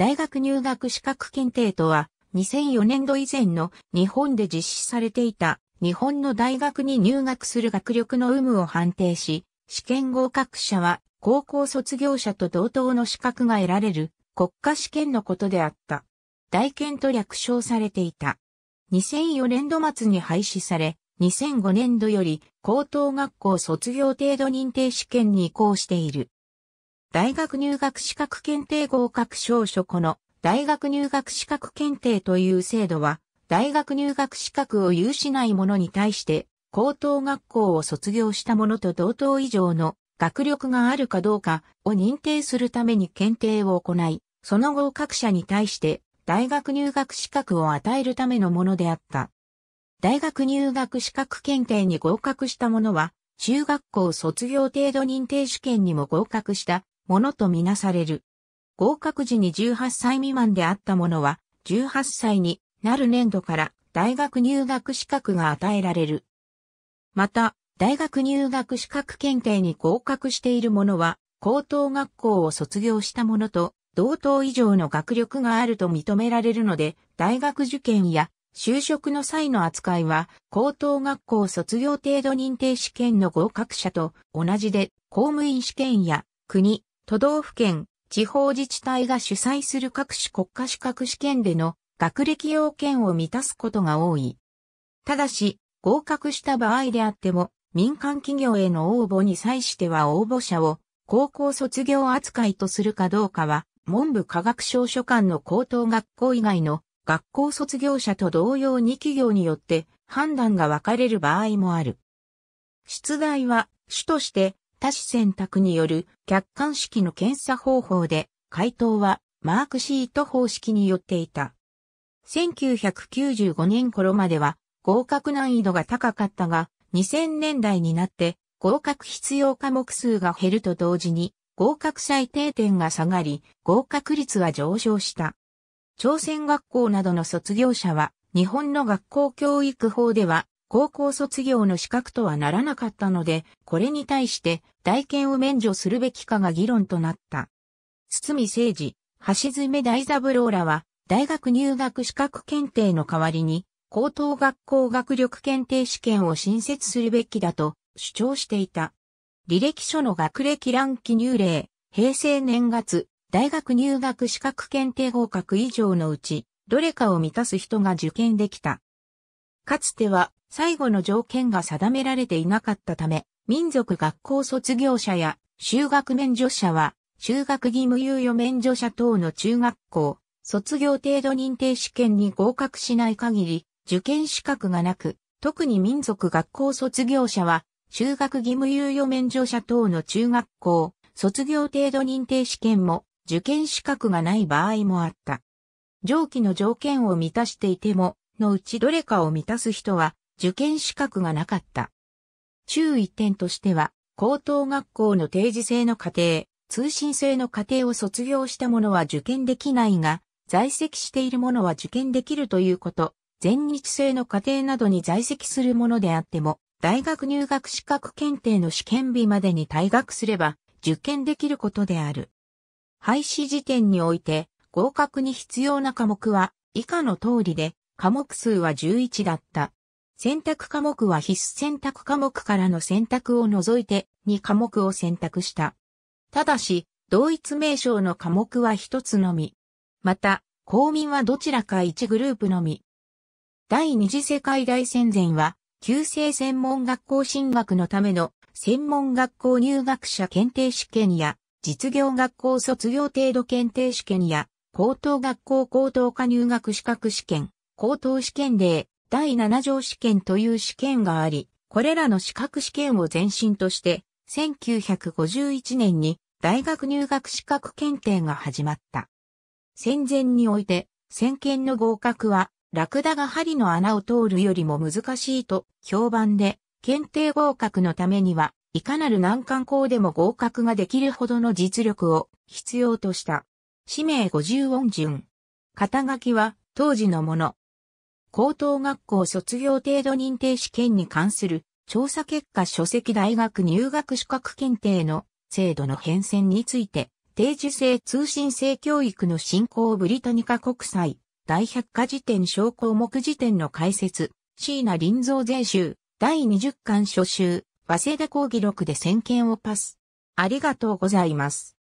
大学入学資格検定とは、2004年度以前の日本で実施されていた日本の大学に入学する学力の有無を判定し、試験合格者は高校卒業者と同等の資格が得られる国家試験のことであった。大検と略称されていた。2004年度末に廃止され、2005年度より高等学校卒業程度認定試験に移行している。大学入学資格検定合格証書この大学入学資格検定という制度は大学入学資格を有しない者に対して高等学校を卒業した者と同等以上の学力があるかどうかを認定するために検定を行い、その合格者に対して大学入学資格を与えるためのものであった。大学入学資格検定に合格した者は中学校卒業程度認定試験にも合格したものとみなされる。合格時に18歳未満であった者は、18歳になる年度から大学入学資格が与えられる。また、大学入学資格検定に合格している者は、高等学校を卒業した者と同等以上の学力があると認められるので、大学受験や就職の際の扱いは、高等学校卒業程度認定試験の合格者と同じで、公務員試験や国、都道府県、地方自治体が主催する各種国家資格試験での学歴要件を満たすことが多い。ただし、合格した場合であっても、民間企業への応募に際しては応募者を高校卒業扱いとするかどうかは、文部科学省所管の高等学校以外の学校卒業者と同様に企業によって判断が分かれる場合もある。出題は主として多種選択による客観式の検査方法で、回答はマークシート方式によっていた。1995年頃までは合格難易度が高かったが、2000年代になって合格必要科目数が減ると同時に合格最低点が下がり、合格率は上昇した。朝鮮学校などの卒業者は日本の学校教育法では高校卒業の資格とはならなかったので、これに対して大権を免除するべきかが議論となった。堤誠治、橋爪大三郎らは、大学入学資格検定の代わりに、高等学校学力検定試験を新設するべきだと主張していた。履歴書の学歴欄記入例、平成年月、大学入学資格検定合格以上のうち、どれかを満たす人が受験できた。かつては最後の条件が定められていなかったため、民族学校卒業者や修学免除者は、修学義務猶予免除者等の中学校、卒業程度認定試験に合格しない限り、受験資格がなく、特に民族学校卒業者は、修学義務猶予免除者等の中学校、卒業程度認定試験も、受験資格がない場合もあった。上記の条件を満たしていても、のうちどれかを満たす人は、受験資格がなかった。注意点としては、高等学校の定時制の課程、通信制の課程を卒業した者は受験できないが、在籍している者は受験できるということ、全日制の課程などに在籍するものであっても、大学入学資格検定の試験日までに退学すれば、受験できることである。廃止時点において、合格に必要な科目は、以下の通りで、科目数は11だった。選択科目は必須選択科目からの選択を除いて2科目を選択した。ただし、同一名称の科目は1つのみ。また、公民はどちらか1グループのみ。第二次世界大戦前は、旧制専門学校進学のための専門学校入学者検定試験や、実業学校卒業程度検定試験や、高等学校高等科入学資格試験、高等試験例、第7条試験という試験があり、これらの資格試験を前身として、1951年に大学入学資格検定が始まった。戦前において、先見の合格は、ラクダが針の穴を通るよりも難しいと評判で、検定合格のためには、いかなる難関校でも合格ができるほどの実力を必要とした。氏名50音順。肩書きは当時のもの、高等学校卒業程度認定試験に関する調査結果書籍大学入学資格検定の制度の変遷について、定時制通信制教育の振興ブリタニカ国際、大百科辞典小項目辞典の解説、椎名林蔵全集、第20巻初集、早稲田講義録で先見をパス。ありがとうございます。